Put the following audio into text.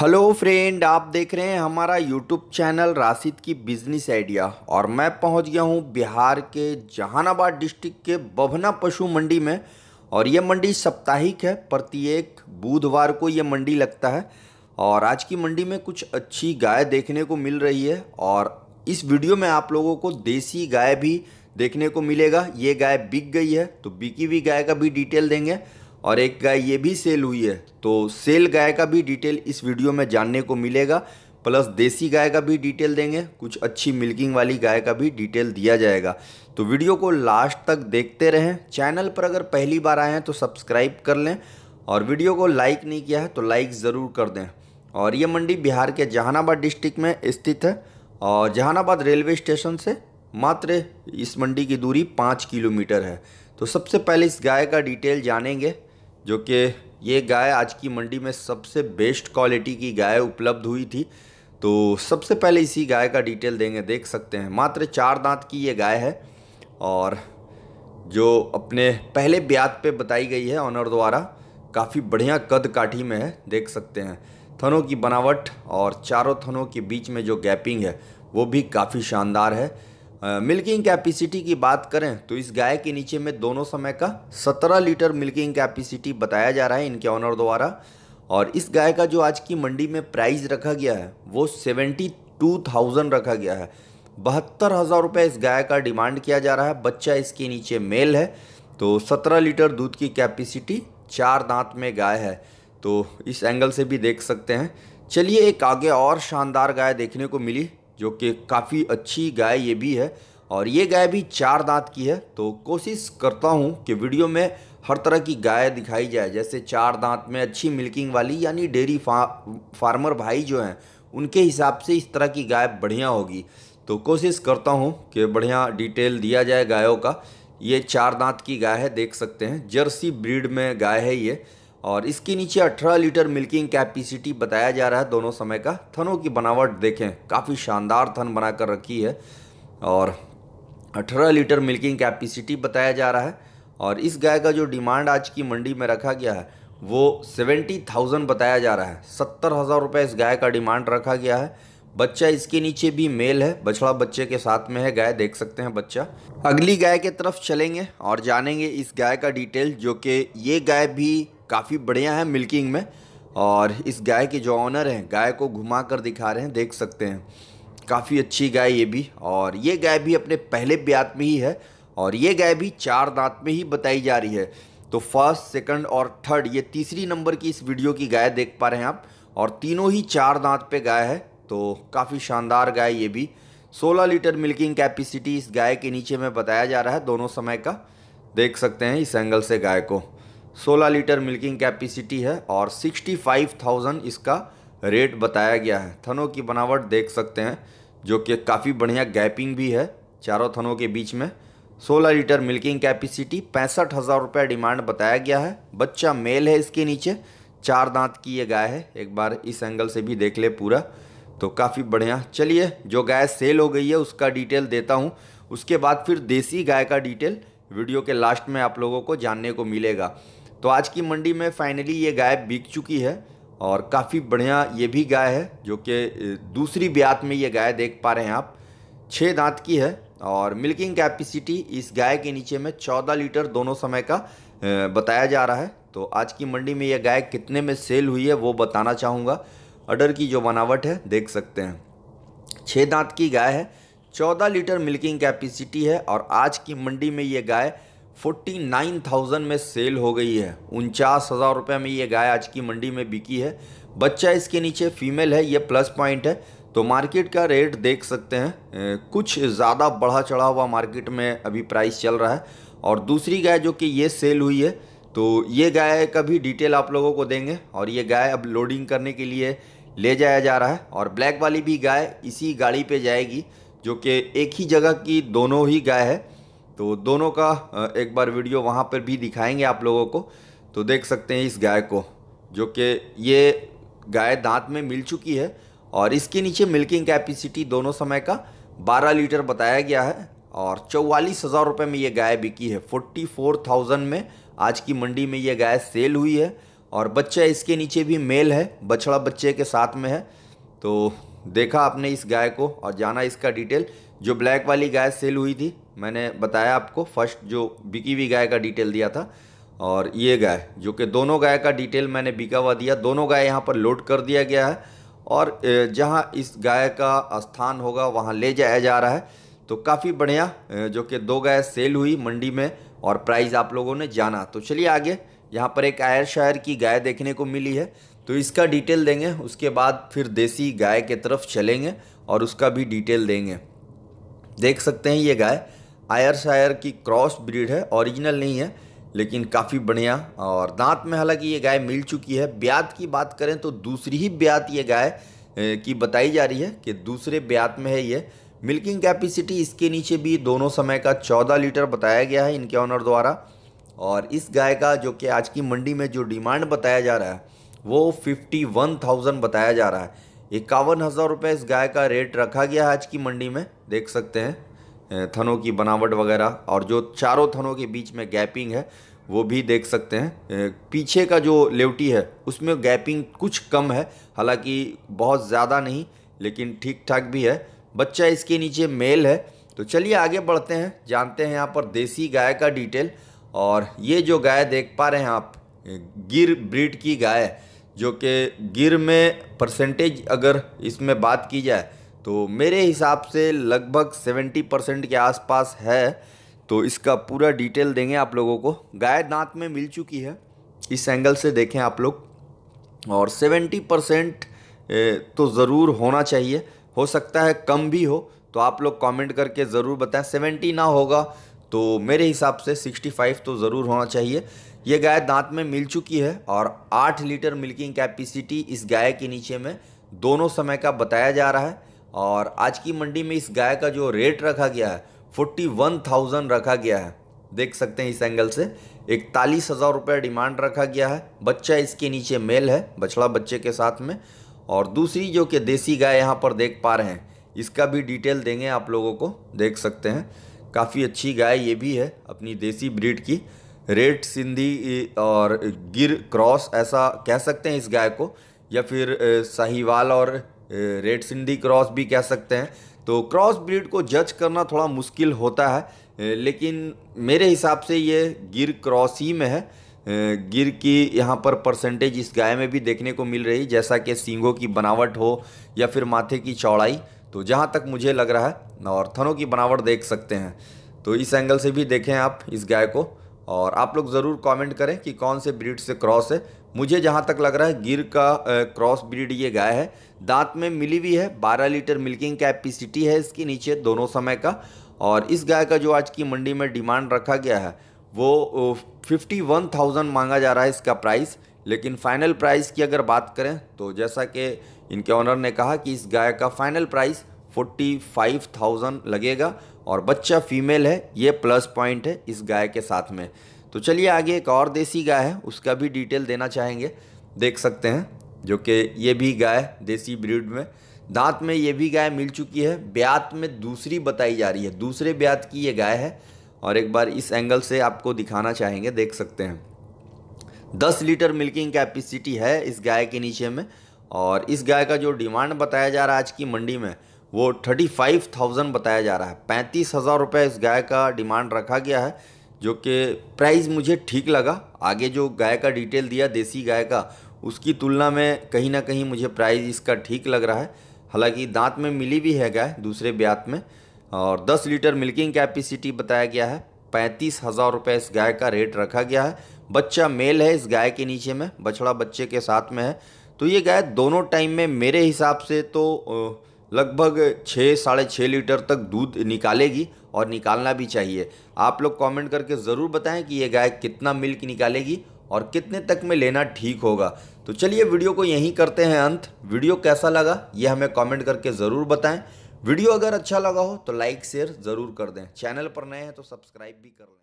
hello friend आप देख रहे हैं हमारा यूट्यूब चैनल राशिद की बिजनेस आइडिया और मैं पहुंच गया हूं बिहार के जहानाबाद डिस्ट्रिक्ट के बभना पशु मंडी में और ये मंडी साप्ताहिक है प्रत्येक बुधवार को ये मंडी लगता है और आज की मंडी में कुछ अच्छी गाय देखने को मिल रही है और इस वीडियो में आप लोगों को देसी गाय भी देखने को मिलेगा ये गाय बिक गई है तो बिकी हुई गाय का भी डिटेल देंगे और एक गाय ये भी सेल हुई है तो सेल गाय का भी डिटेल इस वीडियो में जानने को मिलेगा प्लस देसी गाय का भी डिटेल देंगे कुछ अच्छी मिल्किंग वाली गाय का भी डिटेल दिया जाएगा तो वीडियो को लास्ट तक देखते रहें चैनल पर अगर पहली बार आए हैं तो सब्सक्राइब कर लें और वीडियो को लाइक नहीं किया है तो लाइक ज़रूर कर दें और ये मंडी बिहार के जहानाबाद डिस्ट्रिक्ट में स्थित है और जहानाबाद रेलवे स्टेशन से मात्र इस मंडी की दूरी पाँच किलोमीटर है तो सबसे पहले इस गाय का डिटेल जानेंगे जो कि ये गाय आज की मंडी में सबसे बेस्ट क्वालिटी की गाय उपलब्ध हुई थी तो सबसे पहले इसी गाय का डिटेल देंगे देख सकते हैं मात्र चार दांत की ये गाय है और जो अपने पहले ब्यात पे बताई गई है ऑनर द्वारा काफ़ी बढ़िया कद काठी में है देख सकते हैं थनों की बनावट और चारों थनों के बीच में जो गैपिंग है वो भी काफ़ी शानदार है मिल्किंग कैपेसिटी की बात करें तो इस गाय के नीचे में दोनों समय का 17 लीटर मिल्किंग कैपेसिटी बताया जा रहा है इनके ऑनर द्वारा और इस गाय का जो आज की मंडी में प्राइस रखा गया है वो सेवेंटी टू थाउजेंड रखा गया है बहत्तर हज़ार रुपये इस गाय का डिमांड किया जा रहा है बच्चा इसके नीचे मेल है तो सत्रह लीटर दूध की कैपेसिटी चार दांत में गाय है तो इस एंगल से भी देख सकते हैं चलिए एक आगे और शानदार गाय देखने को मिली जो कि काफ़ी अच्छी गाय ये भी है और ये गाय भी चार दांत की है तो कोशिश करता हूँ कि वीडियो में हर तरह की गाय दिखाई जाए जैसे चार दांत में अच्छी मिल्किंग वाली यानी डेयरी फा, फार्मर भाई जो हैं उनके हिसाब से इस तरह की गाय बढ़िया होगी तो कोशिश करता हूँ कि बढ़िया डिटेल दिया जाए गायों का ये चार दांत की गाय है देख सकते हैं जर्सी ब्रीड में गाय है ये और इसके नीचे 18 लीटर मिल्किंग कैपेसिटी बताया जा रहा है दोनों समय का थनों की बनावट देखें काफ़ी शानदार थन बना कर रखी है और 18 लीटर मिल्किंग कैपेसिटी बताया जा रहा है और इस गाय का जो डिमांड आज की मंडी में रखा गया है वो सेवेंटी थाउजेंड बताया जा रहा है सत्तर हज़ार रुपये इस गाय का डिमांड रखा गया है बच्चा इसके नीचे भी मेल है बछड़ा बच्चे के साथ में है गाय देख सकते हैं बच्चा अगली गाय के तरफ चलेंगे और जानेंगे इस गाय का डिटेल जो कि ये गाय भी काफ़ी बढ़िया है मिल्किंग में और इस गाय के जो ऑनर हैं गाय को घुमा कर दिखा रहे हैं देख सकते हैं काफ़ी अच्छी गाय ये भी और ये गाय भी अपने पहले ब्यात में ही है और ये गाय भी चार दांत में ही बताई जा रही है तो फर्स्ट सेकंड और थर्ड ये तीसरी नंबर की इस वीडियो की गाय देख पा रहे हैं आप और तीनों ही चार दांत पे गाय है तो काफ़ी शानदार गाय ये भी 16 लीटर मिल्किंग कैपेसिटी इस गाय के नीचे में बताया जा रहा है दोनों समय का देख सकते हैं इस एंगल से गाय को 16 लीटर मिल्किंग कैपेसिटी है और 65,000 इसका रेट बताया गया है थनों की बनावट देख सकते हैं जो कि काफ़ी बढ़िया गैपिंग भी है चारों थनों के बीच में 16 लीटर मिल्किंग कैपेसिटी पैंसठ हज़ार रुपये डिमांड बताया गया है बच्चा मेल है इसके नीचे चार दांत की ये गाय है एक बार इस एंगल से भी देख ले पूरा तो काफ़ी बढ़िया चलिए जो गाय सेल हो गई है उसका डिटेल देता हूँ उसके बाद फिर देसी गाय का डिटेल वीडियो के लास्ट में आप लोगों को जानने को मिलेगा तो आज की मंडी में फाइनली ये गाय बिक चुकी है और काफ़ी बढ़िया ये भी गाय है जो कि दूसरी ब्यात में ये गाय देख पा रहे हैं आप छः दांत की है और मिल्किंग कैपेसिटी इस गाय के नीचे में चौदह लीटर दोनों समय का बताया जा रहा है तो आज की मंडी में यह गाय कितने में सेल हुई है वो बताना चाहूँगा अडर की जो बनावट है देख सकते हैं छः दांत की गाय है चौदह लीटर मिल्किंग कैपेसिटी है और आज की मंडी में ये गाय फोर्टी नाइन थाउजेंड में सेल हो गई है उनचास हज़ार रुपये में ये गाय आज की मंडी में बिकी है बच्चा इसके नीचे फीमेल है ये प्लस पॉइंट है तो मार्केट का रेट देख सकते हैं कुछ ज़्यादा बढ़ा चढ़ा हुआ मार्केट में अभी प्राइस चल रहा है और दूसरी गाय जो कि ये सेल हुई है तो ये गाय का भी डिटेल आप लोगों को देंगे और ये गाय अब लोडिंग करने के लिए ले जाया जा रहा है और ब्लैक वाली भी गाय इसी गाड़ी पे जाएगी जो कि एक ही जगह की दोनों ही गाय है तो दोनों का एक बार वीडियो वहाँ पर भी दिखाएंगे आप लोगों को तो देख सकते हैं इस गाय को जो कि ये गाय दांत में मिल चुकी है और इसके नीचे मिल्किंग कैपेसिटी दोनों समय का 12 लीटर बताया गया है और चौवालीस हज़ार रुपये में ये गाय बिकी है 44,000 में आज की मंडी में ये गाय सेल हुई है और बच्चा इसके नीचे भी मेल है बछड़ा बच्चे के साथ में है तो देखा आपने इस गाय को और जाना इसका डिटेल जो ब्लैक वाली गाय सेल हुई थी मैंने बताया आपको फर्स्ट जो बिकी हुई गाय का डिटेल दिया था और ये गाय जो कि दोनों गाय का डिटेल मैंने बिका हुआ दिया दोनों गाय यहाँ पर लोड कर दिया गया है और जहाँ इस गाय का स्थान होगा वहाँ ले जाया जा रहा है तो काफ़ी बढ़िया जो कि दो गाय सेल हुई मंडी में और प्राइस आप लोगों ने जाना तो चलिए आगे यहाँ पर एक आयर शायर की गाय देखने को मिली है तो इसका डिटेल देंगे उसके बाद फिर देसी गाय के तरफ चलेंगे और उसका भी डिटेल देंगे देख सकते हैं ये गाय आयर शायर की क्रॉस ब्रीड है ओरिजिनल नहीं है लेकिन काफ़ी बढ़िया और दांत में हालांकि ये गाय मिल चुकी है ब्यात की बात करें तो दूसरी ही ब्यात ये गाय की बताई जा रही है कि दूसरे ब्यात में है ये मिल्किंग कैपेसिटी इसके नीचे भी दोनों समय का चौदह लीटर बताया गया है इनके ऑनर द्वारा और इस गाय का जो कि आज की मंडी में जो डिमांड बताया जा रहा है वो फिफ्टी वन थाउजेंड बताया जा रहा है इक्यावन हज़ार रुपये इस गाय का रेट रखा गया है आज की मंडी में देख सकते हैं थनों की बनावट वगैरह और जो चारों थनों के बीच में गैपिंग है वो भी देख सकते हैं पीछे का जो लेवटी है उसमें गैपिंग कुछ कम है हालांकि बहुत ज़्यादा नहीं लेकिन ठीक ठाक भी है बच्चा इसके नीचे मेल है तो चलिए आगे बढ़ते हैं जानते हैं यहाँ पर देसी गाय का डिटेल और ये जो गाय देख पा रहे हैं आप गिर ब्रीड की गाय जो कि गिर में परसेंटेज अगर इसमें बात की जाए तो मेरे हिसाब से लगभग सेवेंटी परसेंट के आसपास है तो इसका पूरा डिटेल देंगे आप लोगों को गाय दांत में मिल चुकी है इस एंगल से देखें आप लोग और सेवेंटी परसेंट तो ज़रूर होना चाहिए हो सकता है कम भी हो तो आप लोग कमेंट करके ज़रूर बताएं सेवेंटी ना होगा तो मेरे हिसाब से सिक्सटी फाइव तो ज़रूर होना चाहिए ये गाय दांत में मिल चुकी है और आठ लीटर मिल्किंग कैपेसिटी इस गाय के नीचे में दोनों समय का बताया जा रहा है और आज की मंडी में इस गाय का जो रेट रखा गया है फोर्टी वन थाउजेंड रखा गया है देख सकते हैं इस एंगल से इकतालीस हज़ार रुपये डिमांड रखा गया है बच्चा इसके नीचे मेल है बछड़ा बच्चे के साथ में और दूसरी जो कि देसी गाय यहाँ पर देख पा रहे हैं इसका भी डिटेल देंगे आप लोगों को देख सकते हैं काफ़ी अच्छी गाय ये भी है अपनी देसी ब्रीड की रेड सिंधी और गिर क्रॉस ऐसा कह सकते हैं इस गाय को या फिर साहिवाल और रेड सिंधी क्रॉस भी कह सकते हैं तो क्रॉस ब्रीड को जज करना थोड़ा मुश्किल होता है लेकिन मेरे हिसाब से ये गिर क्रॉस ही में है गिर की यहाँ पर परसेंटेज इस गाय में भी देखने को मिल रही जैसा कि सींगों की बनावट हो या फिर माथे की चौड़ाई तो जहाँ तक मुझे लग रहा है और थनों की बनावट देख सकते हैं तो इस एंगल से भी देखें आप इस गाय को और आप लोग ज़रूर कमेंट करें कि कौन से ब्रीड से क्रॉस है मुझे जहाँ तक लग रहा है गिर का क्रॉस ब्रीड ये गाय है दांत में मिली हुई है 12 लीटर मिल्किंग कैपेसिटी है इसकी नीचे दोनों समय का और इस गाय का जो आज की मंडी में डिमांड रखा गया है वो फिफ्टी वन थाउजेंड मांगा जा रहा है इसका प्राइस लेकिन फाइनल प्राइस की अगर बात करें तो जैसा कि इनके ऑनर ने कहा कि इस गाय का final price forty five thousand लगेगा और बच्चा फीमेल है ये प्लस पॉइंट है इस गाय के साथ में तो चलिए आगे एक और देसी गाय है उसका भी डिटेल देना चाहेंगे देख सकते हैं जो कि ये भी गाय देसी ब्रीड में दांत में ये भी गाय मिल चुकी है ब्यात में दूसरी बताई जा रही है दूसरे ब्यात की ये गाय है और एक बार इस एंगल से आपको दिखाना चाहेंगे देख सकते हैं दस लीटर मिल्किंग कैपेसिटी है इस गाय के नीचे में और इस गाय का जो डिमांड बताया जा रहा है आज की मंडी में वो थर्टी फाइव थाउजेंड बताया जा रहा है पैंतीस हज़ार रुपये इस गाय का डिमांड रखा गया है जो कि प्राइस मुझे ठीक लगा आगे जो गाय का डिटेल दिया देसी गाय का उसकी तुलना में कहीं ना कहीं मुझे प्राइस इसका ठीक लग रहा है हालांकि दांत में मिली भी है गाय दूसरे ब्यात में और 10 लीटर मिल्किंग कैपेसिटी बताया गया है पैंतीस हज़ार रुपये इस गाय का रेट रखा गया है बच्चा मेल है इस गाय के नीचे में बछड़ा बच्चे के साथ में है तो ये गाय दोनों टाइम में मेरे हिसाब से तो लगभग छः साढ़े छः लीटर तक दूध निकालेगी और निकालना भी चाहिए आप लोग कमेंट करके ज़रूर बताएं कि ये गाय कितना मिल्क निकालेगी और कितने तक में लेना ठीक होगा तो चलिए वीडियो को यहीं करते हैं अंत वीडियो कैसा लगा ये हमें कमेंट करके ज़रूर बताएं वीडियो अगर अच्छा लगा हो तो लाइक शेयर ज़रूर कर दें चैनल पर नए हैं तो सब्सक्राइब भी कर लें